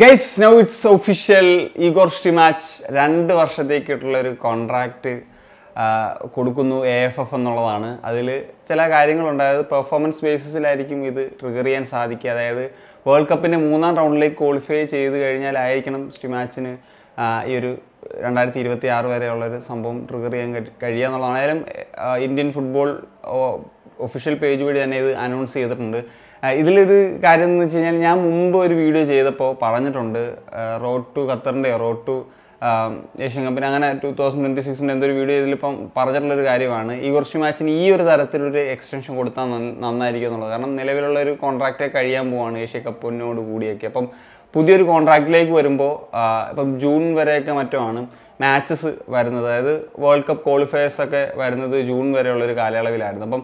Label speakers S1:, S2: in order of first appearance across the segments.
S1: guys now it's official Igor Stimac രണ്ട് വർഷത്തേക്കുള്ള ഒരു കോൺട്രാക്റ്റ് കൊടുക്കുന്നു എ എഫ് എഫ് എന്നുള്ളതാണ് അതിൽ ചില അതായത് പെർഫോമൻസ് ബേസിസിലായിരിക്കും ഇത് ട്രിഗർ ചെയ്യാൻ സാധിക്കുക അതായത് വേൾഡ് കപ്പിൻ്റെ മൂന്നാം റൗണ്ടിലേക്ക് ക്വാളിഫൈ ചെയ്ത് കഴിഞ്ഞാലായിരിക്കണം സ്റ്റിമാച്ചിന് ഈ ഒരു രണ്ടായിരത്തി ഇരുപത്തി ആറ് വരെയുള്ളൊരു സംഭവം ട്രിഗർ ചെയ്യാൻ കഴിയുക എന്നുള്ളതാണ് ഏതായാലും ഇന്ത്യൻ ഫുട്ബോൾ ഒഫീഷ്യൽ പേജ് വഴി തന്നെ ഇത് അനൗൺസ് ചെയ്തിട്ടുണ്ട് ഇതിലൊരു കാര്യം എന്ന് വെച്ച് കഴിഞ്ഞാൽ ഞാൻ മുമ്പ് ഒരു വീഡിയോ ചെയ്തപ്പോൾ പറഞ്ഞിട്ടുണ്ട് റോഡ് ടു ഖത്തറിൻ്റെ റോഡ് ടു ഏഷ്യൻ കപ്പിന് അങ്ങനെ ടു തൗസൻഡ് ട്വൻറ്റി സിക്സിൻ്റെ എന്തൊരു വീഡിയോ ഇതിലിപ്പം പറഞ്ഞിട്ടുള്ളൊരു കാര്യമാണ് ഈ കുറച്ച് മാച്ചിന് ഈ ഒരു തരത്തിലൊരു എക്സ്റ്റൻഷൻ കൊടുത്താൽ നന്നായിരിക്കും എന്നുള്ളത് കാരണം നിലവിലുള്ള ഒരു കോൺട്രാക്റ്റ് കഴിയാൻ പോവാണ് ഏഷ്യ കപ്പിനോട് കൂടിയൊക്കെ അപ്പം പുതിയൊരു കോൺട്രാക്റ്റിലേക്ക് വരുമ്പോൾ ഇപ്പം ജൂൺ വരെയൊക്കെ മറ്റുമാണ് മാച്ചസ് വരുന്നത് അതായത് വേൾഡ് കപ്പ് ക്വാളിഫയേഴ്സ് ഒക്കെ വരുന്നത് ജൂൺ വരെയുള്ള ഒരു കാലയളവിലായിരുന്നു അപ്പം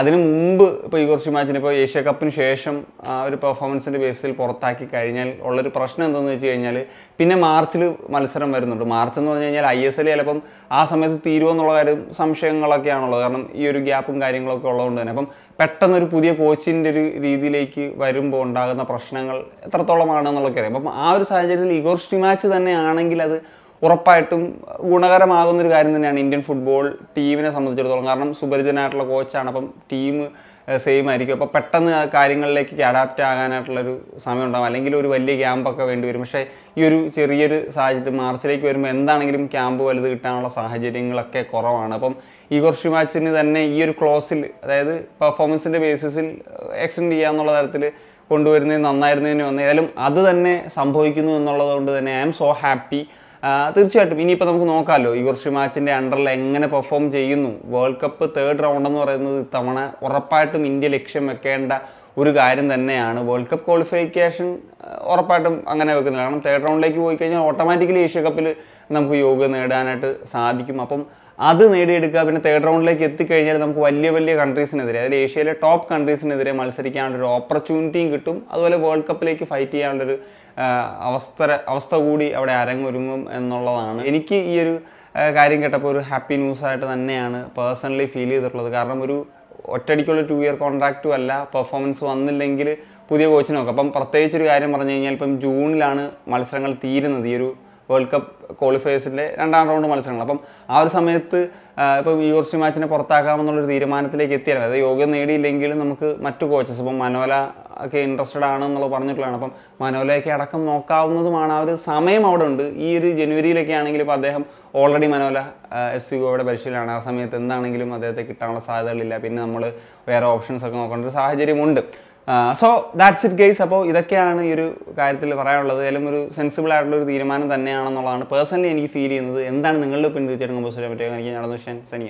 S1: അതിനു മുമ്പ് ഇപ്പോൾ കുറച്ച് മാച്ചിന് ഇപ്പോൾ ഏഷ്യ കപ്പിന് ശേഷം ആ ഒരു പെർഫോമൻസിൻ്റെ ബേസിൽ പുറത്താക്കി കഴിഞ്ഞാൽ ഉള്ളൊരു പ്രശ്നം എന്തെന്ന് വെച്ച് കഴിഞ്ഞാൽ പിന്നെ മാർച്ചിൽ മത്സരം വരുന്നുണ്ട് മാർച്ച് എന്ന് പറഞ്ഞു കഴിഞ്ഞാൽ ഐ എസ് എൽ ചിലപ്പം ആ സമയത്ത് തീരുമോ എന്നുള്ള കാര്യം സംശയങ്ങളൊക്കെയാണുള്ളത് കാരണം ഈ ഒരു ഗ്യാപ്പും കാര്യങ്ങളൊക്കെ ഉള്ളതുകൊണ്ട് തന്നെ അപ്പം പെട്ടെന്നൊരു പുതിയ കോച്ചിൻ്റെ ഒരു രീതിയിലേക്ക് വരുമ്പോൾ ഉണ്ടാകുന്ന പ്രശ്നങ്ങൾ എത്രത്തോളമാണ് എന്നുള്ളതൊക്കെ അറിയാം അപ്പം ആ ഒരു സാഹചര്യത്തിൽ ഇഗോർ ഷിമാച്ച് തന്നെ ആണെങ്കിൽ അത് ഉറപ്പായിട്ടും ഗുണകരമാകുന്നൊരു കാര്യം തന്നെയാണ് ഇന്ത്യൻ ഫുട്ബോൾ ടീമിനെ സംബന്ധിച്ചിടത്തോളം കാരണം സുപരിചിതനായിട്ടുള്ള കോച്ചാണ് അപ്പം ടീം സെയിം ആയിരിക്കും അപ്പോൾ പെട്ടെന്ന് കാര്യങ്ങളിലേക്ക് അഡാപ്റ്റ് ആകാനായിട്ടുള്ളൊരു സമയം ഉണ്ടാകും അല്ലെങ്കിൽ ഒരു വലിയ ക്യാമ്പൊക്കെ വേണ്ടി വരും പക്ഷേ ഈ ഒരു ചെറിയൊരു സാഹചര്യത്തിൽ മാർച്ചിലേക്ക് വരുമ്പോൾ എന്താണെങ്കിലും ക്യാമ്പ് വലുത് കിട്ടാനുള്ള സാഹചര്യങ്ങളൊക്കെ കുറവാണ് അപ്പം ഈ കുറച്ച് മാച്ചിന് തന്നെ ഈ ഒരു ക്ലോസിൽ അതായത് പെർഫോമൻസിൻ്റെ ബേസിസിൽ എക്സ്റ്റെൻഡ് ചെയ്യുക എന്നുള്ള തരത്തിൽ കൊണ്ടുവരുന്നതിന് നന്നായിരുന്നതിന് വന്ന ഏതായാലും അത് തന്നെ സംഭവിക്കുന്നു എന്നുള്ളത് കൊണ്ട് തന്നെ ഐ ആം സോ ഹാപ്പി തീർച്ചയായിട്ടും ഇനിയിപ്പോൾ നമുക്ക് നോക്കാമല്ലോ ഇഗോർ മാച്ചിൻ്റെ അണ്ടറിൽ എങ്ങനെ പെർഫോം ചെയ്യുന്നു വേൾഡ് കപ്പ് തേർഡ് റൗണ്ട് എന്ന് പറയുന്നത് ഇത്തവണ ഉറപ്പായിട്ടും ഇന്ത്യ ലക്ഷ്യം വെക്കേണ്ട ഒരു കാര്യം തന്നെയാണ് വേൾഡ് കപ്പ് ക്വാളിഫിക്കേഷൻ ഉറപ്പായിട്ടും അങ്ങനെ വെക്കുന്നില്ല കാരണം തേർഡ് റൗണ്ടിലേക്ക് പോയി കഴിഞ്ഞാൽ ഓട്ടോമാറ്റിക്കലി ഏഷ്യ കപ്പിൽ നമുക്ക് യോഗ നേടാനായിട്ട് സാധിക്കും അപ്പം അത് നേടിയെടുക്കുക പിന്നെ തേർഡ് റൗണ്ടിലേക്ക് എത്തിക്കഴിഞ്ഞാൽ നമുക്ക് വലിയ വലിയ കൺട്രീസിനെതിരെ അതായത് ഏഷ്യയിലെ ടോപ്പ് കൺട്രീസിനെതിരെ മത്സരിക്കാനുള്ളൊരു ഓപ്പർച്യൂണിറ്റിയും കിട്ടും അതുപോലെ വേൾഡ് കപ്പിലേക്ക് ഫൈറ്റ് ചെയ്യാനുള്ളൊരു അവസ്ഥ അവസ്ഥ കൂടി അവിടെ അരങ്ങൊരുങ്ങും എന്നുള്ളതാണ് എനിക്ക് ഈ ഒരു കാര്യം കേട്ടപ്പോൾ ഒരു ഹാപ്പി ന്യൂസായിട്ട് തന്നെയാണ് പേഴ്സണലി ഫീൽ ചെയ്തിട്ടുള്ളത് കാരണം ഒരു ഒറ്റയടിക്കുള്ള ടു ഇയർ കോൺട്രാക്റ്റും അല്ല പെർഫോമൻസ് വന്നില്ലെങ്കിൽ പുതിയ കോച്ച് നോക്കാം അപ്പം പ്രത്യേകിച്ച് ഒരു കാര്യം പറഞ്ഞു കഴിഞ്ഞാൽ ഇപ്പം ജൂണിലാണ് മത്സരങ്ങൾ തീരുന്നത് ഈ ഒരു വേൾഡ് കപ്പ് ക്വാളിഫയേഴ്സിൻ്റെ രണ്ടാം റൗണ്ട് മത്സരങ്ങൾ അപ്പം ആ ഒരു സമയത്ത് ഇപ്പം യൂറോസ്റ്റി മാച്ചിനെ പുറത്താക്കാമെന്നുള്ളൊരു തീരുമാനത്തിലേക്ക് എത്തിയാൽ അതായത് യോഗ്യത നേടിയില്ലെങ്കിലും നമുക്ക് മറ്റു കോച്ചസ് ഇപ്പം മനോല ഒക്കെ ഇൻട്രസ്റ്റഡ് ആണ് എന്നുള്ളത് പറഞ്ഞിട്ടുള്ളതാണ് അപ്പം മനോലയൊക്കെ അടക്കം നോക്കാവുന്നതുമാണ് ആ ഒരു സമയം അവിടെ ഉണ്ട് ഈ ഒരു ജനുവരിയിലൊക്കെ ആണെങ്കിലും ഇപ്പോൾ അദ്ദേഹം ഓൾറെഡി മനോല എഫ് സി ഗോയുടെ പരിശീലനമാണ് ആ സമയത്ത് എന്താണെങ്കിലും അദ്ദേഹത്തെ കിട്ടാനുള്ള സാധ്യതകളില്ല പിന്നെ നമ്മൾ വേറെ ഓപ്ഷൻസ് ഒക്കെ നോക്കേണ്ട ഒരു സാഹചര്യമുണ്ട് സോ ദാറ്റ്സ് ഇറ്റ് ഗെയ്സ് അപ്പോൾ ഇതൊക്കെയാണ് ഈ ഒരു കാര്യത്തിൽ പറയാനുള്ളത് ഏതായാലും ഒരു സെൻസിബിൾ ആയിട്ടുള്ള ഒരു തീരുമാനം തന്നെയാണെന്നുള്ളതാണ് പേഴ്സണലി എനിക്ക് ഫീൽ ചെയ്യുന്നത് എന്താണ് നിങ്ങളുടെ പിന്തിരിച്ചെടുക്കുമ്പോൾ തീർച്ചയായിട്ടും ചെയ്യാൻ പറ്റുക എനിക്ക് നടന്ന വിഷയം സനിയ